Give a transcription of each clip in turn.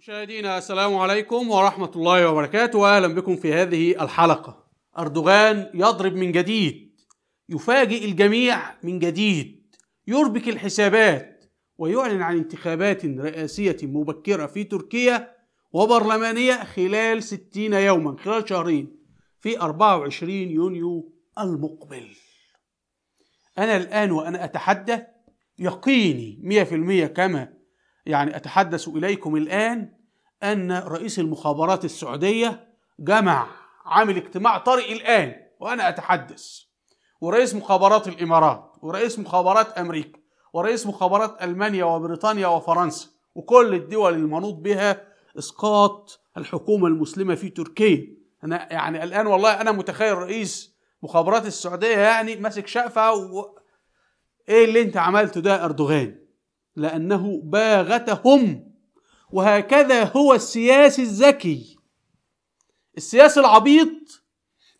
مشاهدينا السلام عليكم ورحمة الله وبركاته وأهلا بكم في هذه الحلقة أردوغان يضرب من جديد يفاجئ الجميع من جديد يربك الحسابات ويعلن عن انتخابات رئاسية مبكرة في تركيا وبرلمانية خلال 60 يوما خلال شهرين في 24 يونيو المقبل أنا الآن وأنا أتحدى يقيني 100% كما يعني أتحدث إليكم الآن أن رئيس المخابرات السعودية جمع عامل اجتماع طارئ الآن وأنا أتحدث ورئيس مخابرات الإمارات ورئيس مخابرات أمريكا ورئيس مخابرات ألمانيا وبريطانيا وفرنسا وكل الدول المنوط بها إسقاط الحكومة المسلمة في تركيا أنا يعني الآن والله أنا متخيل رئيس مخابرات السعودية يعني ماسك شقفة و... إيه اللي أنت عملته ده أردوغان لأنه باغتهم وهكذا هو السياسي الذكي السياسي العبيط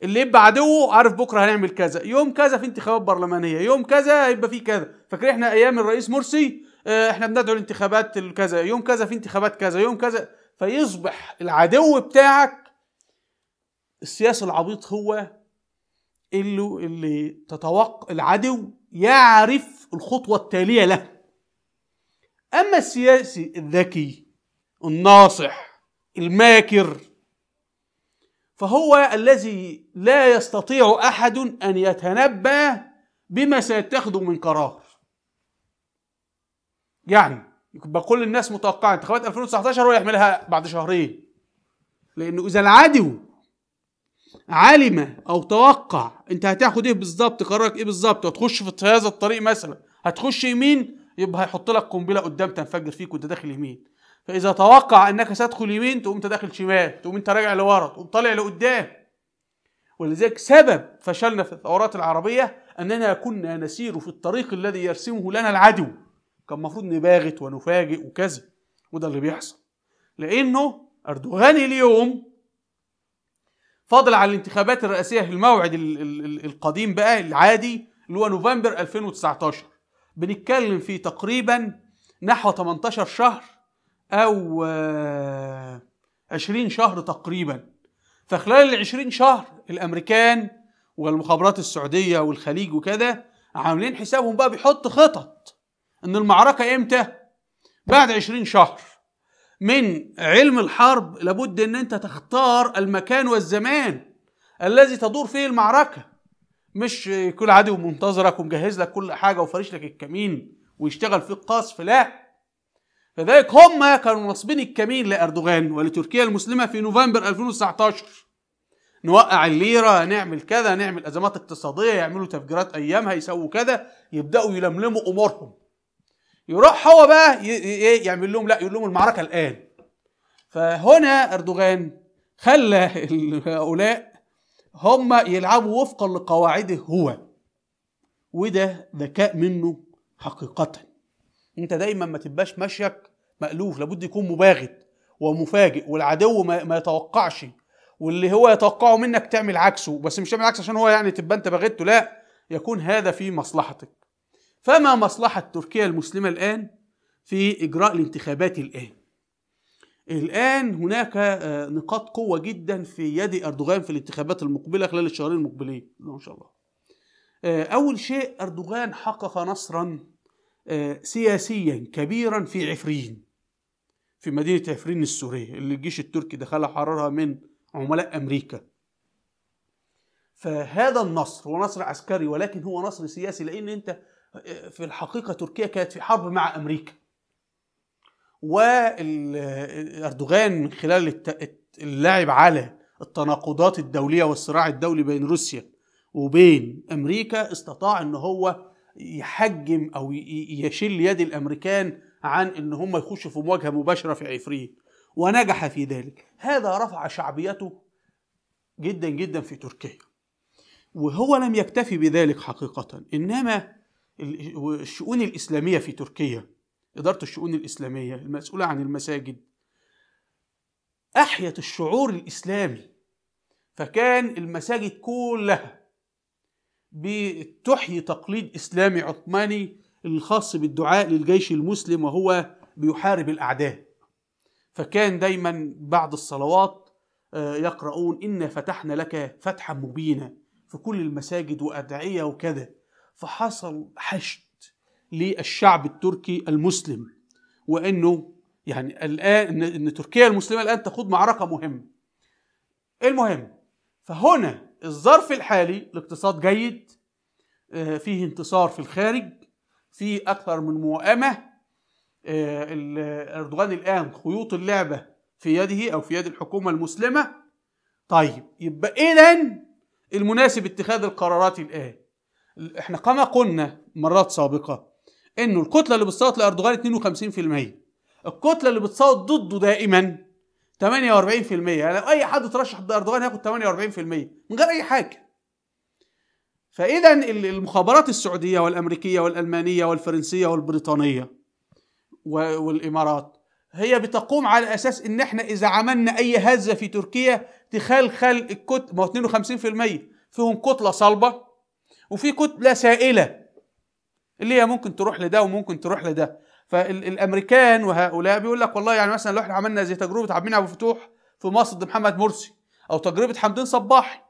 اللي يبقى عدوه عارف بكره هنعمل كذا يوم كذا في انتخابات برلمانيه يوم كذا هيبقى في كذا فاكرين احنا ايام الرئيس مرسي آه، احنا بندعو الانتخابات كذا يوم كذا في انتخابات كذا يوم كذا فيصبح العدو بتاعك السياسي العبيط هو اللي اللي تتوقع العدو يعرف الخطوه التاليه له أما السياسي الذكي الناصح الماكر فهو الذي لا يستطيع أحد أن يتنبأ بما سيتخذه من قرار يعني بقول للناس متوقعة انتخابات 2019 هو يحملها بعد شهرين لأنه إذا العدو علم أو توقع أنت هتاخد إيه بالظبط قرارك إيه بالظبط وتخش في هذا الطريق مثلا هتخش يمين يبقى هيحط لك قنبله قدام تنفجر فيك وانت داخل يمين فاذا توقع انك ستدخل يمين تقوم انت داخل شمال تقوم انت راجع لورا تقوم طالع لقدام ولذلك سبب فشلنا في الثورات العربيه اننا كنا نسير في الطريق الذي يرسمه لنا العدو كان المفروض نباغت ونفاجئ وكذا وده اللي بيحصل لانه اردوغان اليوم فاضل على الانتخابات الرئاسيه في الموعد القديم بقى العادي اللي هو نوفمبر 2019 بنتكلم في تقريبا نحو 18 شهر او 20 آه، شهر تقريبا فخلال ال 20 شهر الامريكان والمخابرات السعوديه والخليج وكده عاملين حسابهم بقى بيحط خطط ان المعركه امتى بعد 20 شهر من علم الحرب لابد ان انت تختار المكان والزمان الذي تدور فيه المعركه مش يكون عادي ومنتظرك ومجهز لك كل حاجه وفارش لك الكمين ويشتغل فيه القصف لا لذلك هم كانوا ناصبين الكمين لاردوغان ولتركيا المسلمه في نوفمبر 2019 نوقع الليره نعمل كذا نعمل ازمات اقتصاديه يعملوا تفجيرات ايامها يسووا كذا يبداوا يلملموا امورهم يروح هو بقى يعمل لهم لا يقول لهم المعركه الان فهنا اردوغان خلى هؤلاء هم يلعبوا وفقا لقواعده هو وده ذكاء منه حقيقة انت دايما ما تبقاش مشيك مألوف لابد يكون مباغت ومفاجئ والعدو ما, ما يتوقعش واللي هو يتوقعه منك تعمل عكسه بس مش تعمل عكسه عشان هو يعني تبقى انت بغيته لا يكون هذا في مصلحتك فما مصلحة تركيا المسلمة الآن في إجراء الانتخابات الآن الآن هناك آه، نقاط قوة جدا في يد أردوغان في الانتخابات المقبلة خلال الشهرين المقبلين إن شاء الله آه، أول شيء أردوغان حقق نصرا آه، سياسيا كبيرا في عفرين في مدينة عفرين السورية اللي الجيش التركي دخلها حررها من عملاء أمريكا فهذا النصر هو نصر عسكري ولكن هو نصر سياسي لأن أنت في الحقيقة تركيا كانت في حرب مع أمريكا واردوغان آه، آه، من خلال اللعب على التناقضات الدوليه والصراع الدولي بين روسيا وبين امريكا استطاع ان هو يحجم او يشل يد الامريكان عن ان هم يخشوا في مواجهه مباشره في عفرين ونجح في ذلك هذا رفع شعبيته جدا جدا في تركيا وهو لم يكتفي بذلك حقيقه انما الشؤون الاسلاميه في تركيا إدارة الشؤون الإسلامية المسؤولة عن المساجد أحيت الشعور الإسلامي فكان المساجد كلها بتحيي تقليد إسلامي عثماني الخاص بالدعاء للجيش المسلم وهو بيحارب الأعداء فكان دايما بعد الصلوات آه، يقرؤون إنا فتحنا لك فتحا مبينا في كل المساجد وأدعية وكذا فحصل حشد للشعب التركي المسلم وانه يعني الان ان تركيا المسلمه الان تخوض معركه مهمه إيه المهم فهنا الظرف الحالي الاقتصاد جيد آه، فيه انتصار في الخارج فيه اكثر من موائمه آه، اردوغان الان خيوط اللعبه في يده او في يد الحكومه المسلمه طيب يبقى اذا المناسب اتخاذ القرارات الان احنا كما قلنا مرات سابقه انه الكتله اللي بتصوت لاردوغان 52% الكتله اللي بتصوت ضده دائما 48% يعني لو اي حد ترشح ضد اردوغان هياخد 48% من غير اي حاجه فاذا المخابرات السعوديه والامريكيه والالمانيه والفرنسيه والبريطانيه والامارات هي بتقوم على اساس ان احنا اذا عملنا اي هزه في تركيا تخلخل الكتله ما هو 52% فيهم كتله صلبه وفي كتله سائله اللي هي ممكن تروح لده وممكن تروح لده فالامريكان وهؤلاء بيقول لك والله يعني مثلا لو احنا عملنا زي تجربه عبد ابو فتوح في مصر ضد محمد مرسي او تجربه حمدين صباحي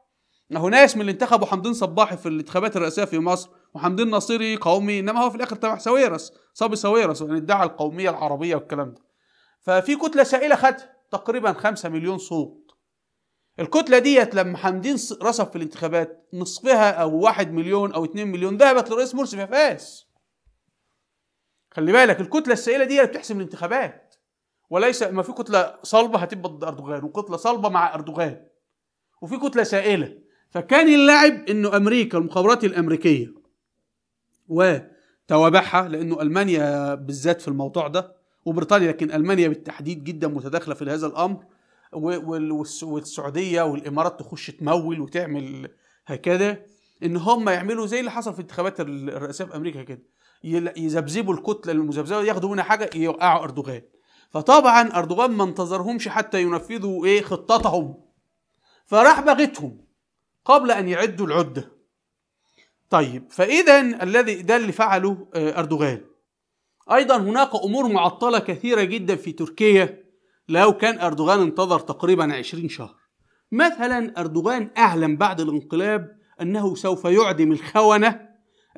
هو ناس من اللي انتخبوا حمدين صباحي في الانتخابات الرئاسيه في مصر وحمدين نصيري قومي انما هو في الاخر تبع سويرس صبي سويرس يعني ادعى القوميه العربيه والكلام ده ففي كتله سائله خدها تقريبا 5 مليون صوت الكتلة ديت لما حمدين رصف في الانتخابات نصفها أو واحد مليون أو اتنين مليون ذهبت لرئيس مرسي في فاس خلي بالك الكتلة السائلة دي بتحسم الانتخابات وليس ما في كتلة صلبة هتبقى ضد أردوغان وكتلة صلبة مع أردوغان وفي كتلة سائلة فكان اللعب انه امريكا المخابرات الامريكيه وتوابعها لانه المانيا بالذات في الموضوع ده وبريطانيا لكن المانيا بالتحديد جدا متداخله في هذا الامر والسعوديه والامارات تخش تمول وتعمل هكذا ان هم يعملوا زي اللي حصل في انتخابات الرئاسيه في امريكا كده يذبذبوا الكتله المذبذبه ياخدوا منها حاجه يوقعوا اردوغان فطبعا اردوغان ما انتظرهمش حتى ينفذوا ايه خطتهم فراح بغتهم قبل ان يعدوا العده طيب فاذا الذي ده اللي فعله آه، اردوغان ايضا هناك امور معطله كثيره جدا في تركيا لو كان أردوغان انتظر تقريبا 20 شهر مثلا أردوغان أعلن بعد الانقلاب أنه سوف يعدم الخونة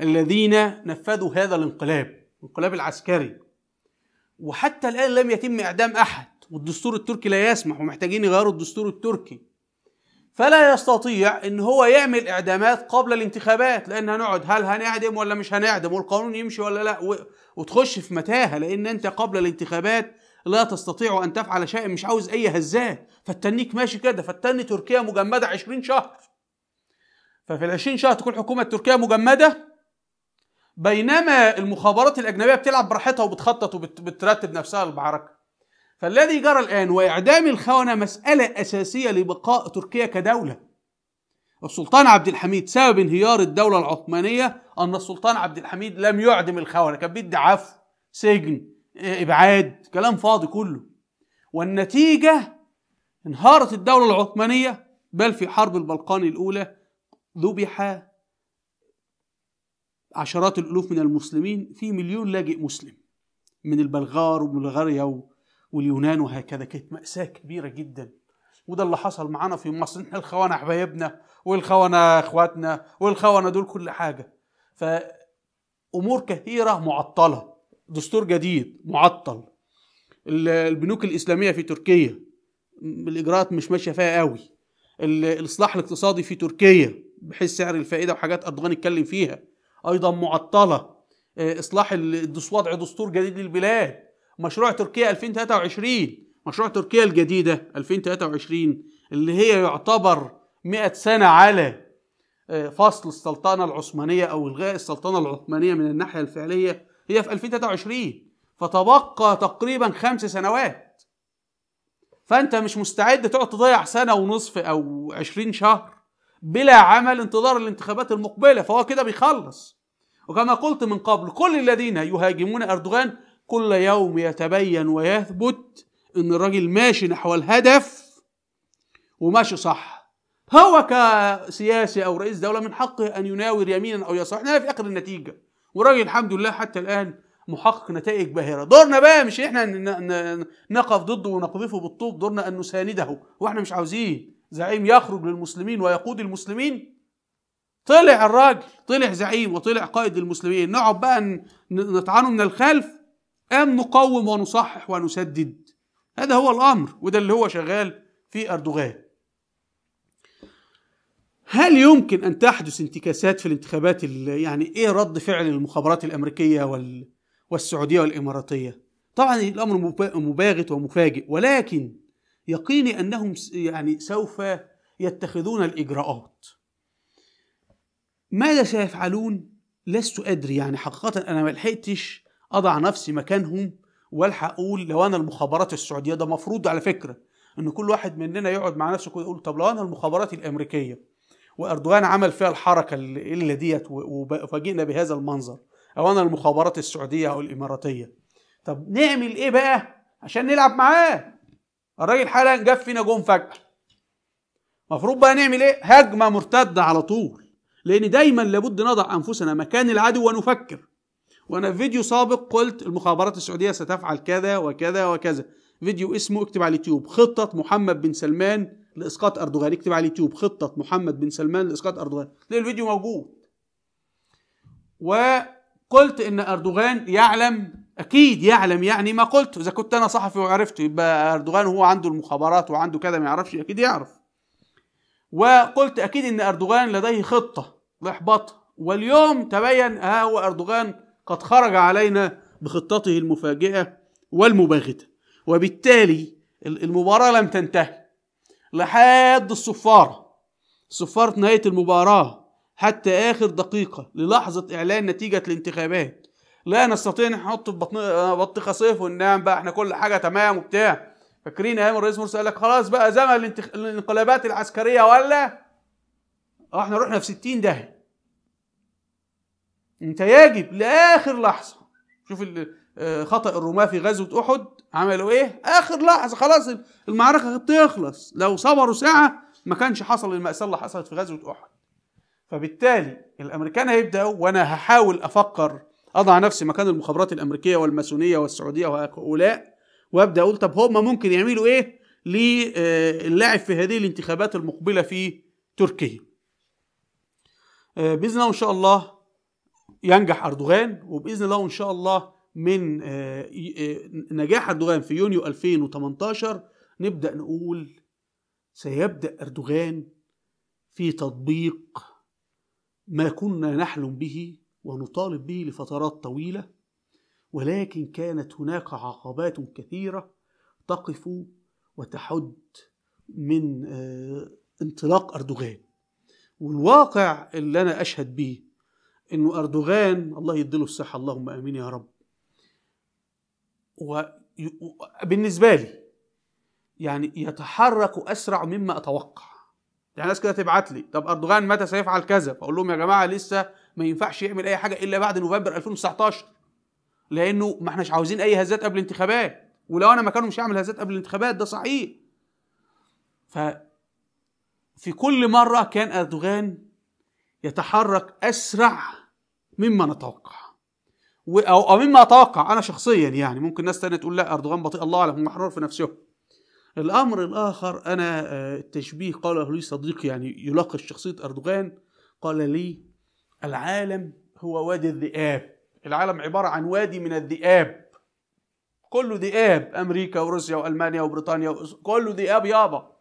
الذين نفذوا هذا الانقلاب الانقلاب العسكري وحتى الآن لم يتم إعدام أحد والدستور التركي لا يسمح ومحتاجين يغيروا الدستور التركي فلا يستطيع ان هو يعمل اعدامات قبل الانتخابات لان هنقعد هل هنعدم ولا مش هنعدم والقانون يمشي ولا لا وتخش في متاهه لان انت قبل الانتخابات لا تستطيع أن تفعل شيئا مش عاوز أي هزاه فالتنيك ماشي كده فالتني تركيا مجمدة 20 شهر ففي ال 20 شهر تكون الحكومة التركية مجمدة بينما المخابرات الأجنبية بتلعب براحتها وبتخطط وبترتب نفسها للمعركة فالذي جرى الآن وإعدام الخونة مسألة أساسية لبقاء تركيا كدولة السلطان عبد الحميد سبب انهيار الدولة العثمانية أن السلطان عبد الحميد لم يعدم الخونة كان بيدي عفو سجن ابعاد كلام فاضي كله والنتيجه انهارت الدوله العثمانيه بل في حرب البلقان الاولى ذبح عشرات الالوف من المسلمين في مليون لاجئ مسلم من البلغار وبلغاريا واليونان وهكذا كانت ماساه كبيره جدا وده اللي حصل معانا في مصر احنا الخونه حبايبنا والخونه اخواتنا والخونه دول كل حاجه فامور كثيره معطله دستور جديد معطل البنوك الاسلاميه في تركيا الاجراءات مش ماشيه فيها قوي الاصلاح الاقتصادي في تركيا بحيث سعر الفائده وحاجات اردوغان اتكلم فيها ايضا معطله آه، اصلاح وضع دستور جديد للبلاد مشروع تركيا 2023 مشروع تركيا الجديده 2023 اللي هي يعتبر 100 سنه على آه، فصل السلطنه العثمانيه او الغاء السلطنه العثمانيه من الناحيه الفعليه هي في 2023 فتبقى تقريبا خمس سنوات فانت مش مستعد تقعد تضيع سنه ونصف او 20 شهر بلا عمل انتظار الانتخابات المقبله فهو كده بيخلص وكما قلت من قبل كل الذين يهاجمون اردوغان كل يوم يتبين ويثبت ان الراجل ماشي نحو الهدف وماشي صح هو كسياسي او رئيس دوله من حقه ان يناور يمينا او يسار احنا في اخر النتيجه وراجل الحمد لله حتى الان محقق نتائج باهرة دورنا بقى مش احنا نقف ضده ونقذفه بالطوب دورنا ان نسانده واحنا مش عاوزين زعيم يخرج للمسلمين ويقود المسلمين طلع الراجل طلع زعيم وطلع قائد للمسلمين نقعد بقى نطعنه من الخلف ام نقوم ونصحح ونسدد هذا هو الامر وده اللي هو شغال في اردوغان هل يمكن أن تحدث انتكاسات في الانتخابات يعني إيه رد فعل المخابرات الأمريكية وال والسعودية والإماراتية طبعا الأمر مباغت ومفاجئ ولكن يقيني أنهم يعني سوف يتخذون الإجراءات ماذا سيفعلون لست أدري يعني حقيقة أنا ما لحقتش أضع نفسي مكانهم والحق أقول لو أنا المخابرات السعودية ده مفروض على فكرة إن كل واحد مننا يقعد مع نفسه كده يقول طب لو أنا المخابرات الأمريكية واردوغان عمل فيها الحركه اللي ديت وفاجئنا بهذا المنظر او انا المخابرات السعوديه او الاماراتيه طب نعمل ايه بقى عشان نلعب معاه الراجل حالا جاب فينا جون فجأة المفروض بقى نعمل ايه هجمه مرتده على طول لان دايما لابد نضع انفسنا مكان العدو ونفكر وانا في فيديو سابق قلت المخابرات السعوديه ستفعل كذا وكذا وكذا فيديو اسمه اكتب على اليوتيوب خطة محمد بن سلمان لإسقاط أردوغان اكتب على اليوتيوب خطة محمد بن سلمان لإسقاط أردوغان تلاقي الفيديو موجود وقلت إن أردوغان يعلم أكيد يعلم يعني ما قلت إذا كنت أنا صحفي وعرفته يبقى أردوغان هو عنده المخابرات وعنده كذا ما يعرفش أكيد يعرف وقلت أكيد إن أردوغان لديه خطة لإحباط واليوم تبين ها هو أردوغان قد خرج علينا بخطته المفاجئة والمباغته وبالتالي المباراة لم تنتهي لحد الصفارة صفارة نهاية المباراة حتى آخر دقيقة للحظة إعلان نتيجة الانتخابات لا نستطيع نحط في بطن آه، بطيخة صيف وننام بقى احنا كل حاجة تمام وبتاع فاكرين ايام الرئيس مرسي قال لك خلاص بقى زمن الانتخ... الانقلابات العسكرية ولا آه، احنا رحنا في 60 ده انت يجب لاخر لحظة شوف آه، خطأ الرماة في غزوة احد عملوا ايه اخر لحظه خلاص المعركه تخلص لو صبروا ساعه ما كانش حصل الماساه اللي حصلت في غزوه احد فبالتالي الامريكان هيبداوا وانا هحاول افكر اضع نفسي مكان المخابرات الامريكيه والماسونيه والسعوديه وهؤلاء وابدا اقول طب هم ممكن يعملوا ايه للعب في هذه الانتخابات المقبله في تركيا آه، باذن الله ان شاء الله ينجح اردوغان وباذن الله ان شاء الله من آه، آه، نجاح أردوغان في يونيو 2018 نبدأ نقول سيبدأ أردوغان في تطبيق ما كنا نحلم به ونطالب به لفترات طويلة ولكن كانت هناك عقبات كثيرة تقف وتحد من آه، انطلاق أردوغان والواقع اللي أنا أشهد به إنه أردوغان الله يديله الصحة اللهم آمين يا رب وبالنسبه لي يعني يتحرك اسرع مما اتوقع يعني ناس كده تبعت لي طب اردوغان متى سيفعل كذا فاقول لهم يا جماعه لسه ما ينفعش يعمل اي حاجه الا بعد نوفمبر 2019 لانه ما احناش عاوزين اي هزات قبل الانتخابات ولو انا مكانه مش هعمل هزات قبل الانتخابات ده صحيح ف في كل مره كان اردوغان يتحرك اسرع مما نتوقع او او مما اتوقع انا شخصيا يعني ممكن ناس تانية تقول لا اردوغان بطيء الله اعلم هم في نفسهم الامر الاخر انا آه، التشبيه قاله لي صديقي يعني يلاقش شخصيه اردوغان قال لي العالم هو وادي الذئاب العالم عباره عن وادي من الذئاب كله ذئاب امريكا وروسيا والمانيا وبريطانيا كله ذئاب يابا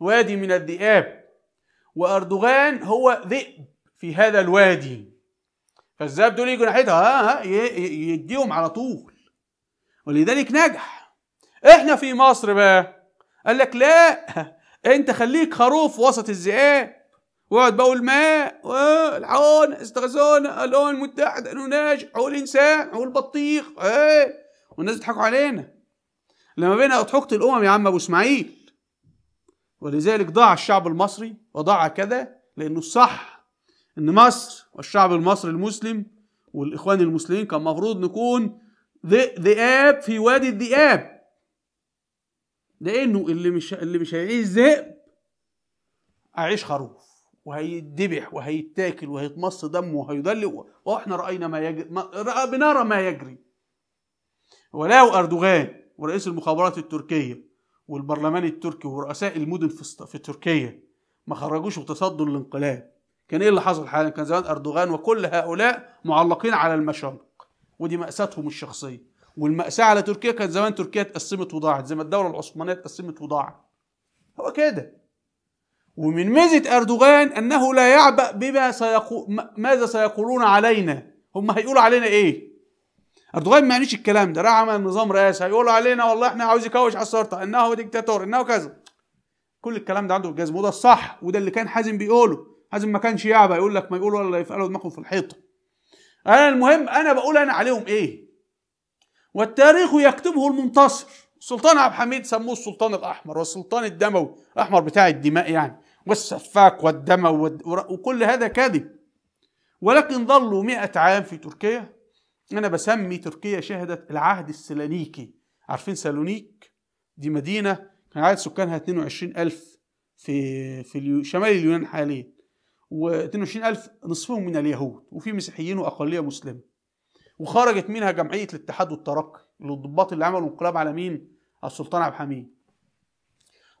وادي من الذئاب واردوغان هو ذئب في هذا الوادي كذاب دول يجوا ناحيتها ها ها يديهم على طول ولذلك نجح احنا في مصر بقى قال لك لا انت خليك خروف وسط الذئاب واقعد بقى الماء آه، العون استغاثونا الامم المتحده ناجح حقوق الانسان حقوق البطيخ ايه والناس بتضحكوا علينا لما بينا اضحكت الامم يا عم ابو اسماعيل ولذلك ضاع الشعب المصري وضاع كذا لانه الصح ان مصر والشعب المصري المسلم والاخوان المسلمين كان مفروض نكون ذئاب في وادي الذئاب إيه لانه اللي مش اللي مش هيعيش ذئب هيعيش خروف وهيتذبح وهيتاكل وهيتمص دمه وهيدلق واحنا راينا ما يجري بنرى ما يجري ولو اردوغان ورئيس المخابرات التركيه والبرلمان التركي ورؤساء المدن في, في تركيا ما خرجوش وتصدوا للانقلاب كان ايه اللي حصل حالا كان زمان اردوغان وكل هؤلاء معلقين على المشارق ودي ماساتهم الشخصيه والماساه على تركيا كان زمان تركيا اتقسمت وضاعت زي ما الدوله العثمانيه اتقسمت وضاعت هو كده ومن ميزه اردوغان انه لا يعبأ بما سيقو... ماذا سيقولون علينا هم هيقولوا علينا ايه اردوغان ما يعنيش الكلام ده راح عمل نظام رئاسي هيقولوا علينا والله احنا عاوز يكوش على السلطه انه ديكتاتور انه كذا كل الكلام ده عنده الجزم وده الصح وده اللي كان حازم بيقوله حازم ما كانش يعبى يقول لك ما يقولوا ولا يفعلوا دماغهم في الحيطه انا المهم انا بقول انا عليهم ايه والتاريخ يكتبه المنتصر السلطان عبد الحميد سموه السلطان الاحمر والسلطان الدموي الاحمر بتاع الدماء يعني والسفاك والدموي وكل هذا كذب ولكن ظلوا مئة عام في تركيا أنا بسمي تركيا شهدت العهد السلانيكي عارفين سالونيك دي مدينة كان عدد سكانها 22 ألف في في شمال اليونان حاليا و22000 نصفهم من اليهود وفي مسيحيين واقليه مسلمه وخرجت منها جمعيه الاتحاد والترقي للضباط اللي عملوا انقلاب على مين على السلطان عبد الحميد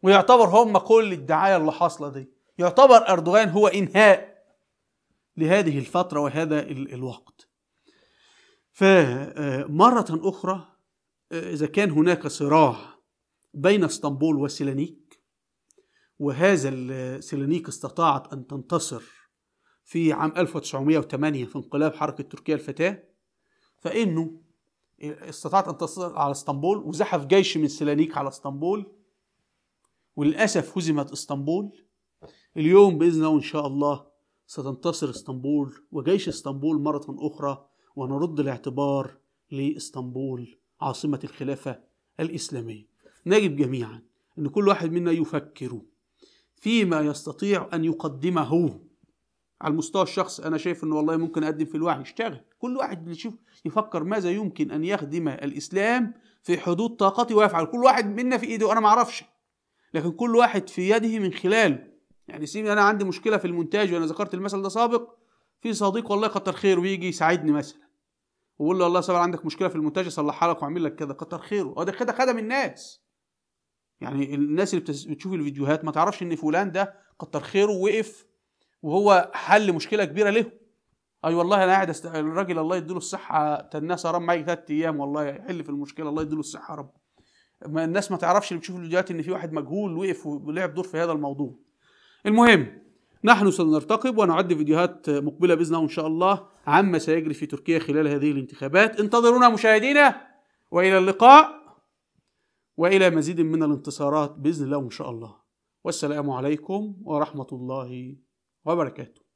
ويعتبر هم كل الدعايه اللي حاصله دي يعتبر اردوغان هو انهاء لهذه الفتره وهذا الوقت فمره آه، اخرى آه، اذا كان هناك صراع بين اسطنبول وسيلانيك وهذا سيلينيك استطاعت أن تنتصر في عام 1908 في انقلاب حركة تركيا الفتاة فإنه استطاعت أن تصل على اسطنبول وزحف جيش من سيلانيك على اسطنبول وللأسف هزمت اسطنبول اليوم بإذن الله وإن شاء الله ستنتصر اسطنبول وجيش اسطنبول مرة أخرى ونرد الاعتبار لاسطنبول عاصمة الخلافة الإسلامية نجد جميعا أن كل واحد منا يفكر فيما يستطيع أن يقدمه على المستوى الشخصي أنا شايف أنه والله ممكن أقدم في الوعي اشتغل كل واحد يشوف يفكر ماذا يمكن أن يخدم الإسلام في حدود طاقته ويفعل كل واحد منا في إيده وأنا معرفش لكن كل واحد في يده من خلاله يعني سيبني أنا عندي مشكلة في المونتاج وأنا ذكرت المثل ده سابق في صديق والله كتر خيره ويجي يساعدني مثلا ويقول له والله صبر عندك مشكله في المونتاج اصلحها لك واعمل لك كذا كتر خيره هو ده كده خدم الناس يعني الناس اللي بتشوف الفيديوهات ما تعرفش ان فلان ده كتر خيره وقف وهو حل مشكله كبيره له اي أيوة والله انا قاعد است... الراجل الله يديله الصحه تناه سهران معايا ثلاث ايام والله يحل في المشكله الله يديله الصحه يا رب ما الناس ما تعرفش اللي بتشوف الفيديوهات ان في واحد مجهول وقف ولعب دور في هذا الموضوع المهم نحن سنرتقب ونعد فيديوهات مقبله باذن الله ان شاء الله عما سيجري في تركيا خلال هذه الانتخابات انتظرونا مشاهدينا والى اللقاء والى مزيد من الانتصارات باذن الله وان شاء الله والسلام عليكم ورحمه الله وبركاته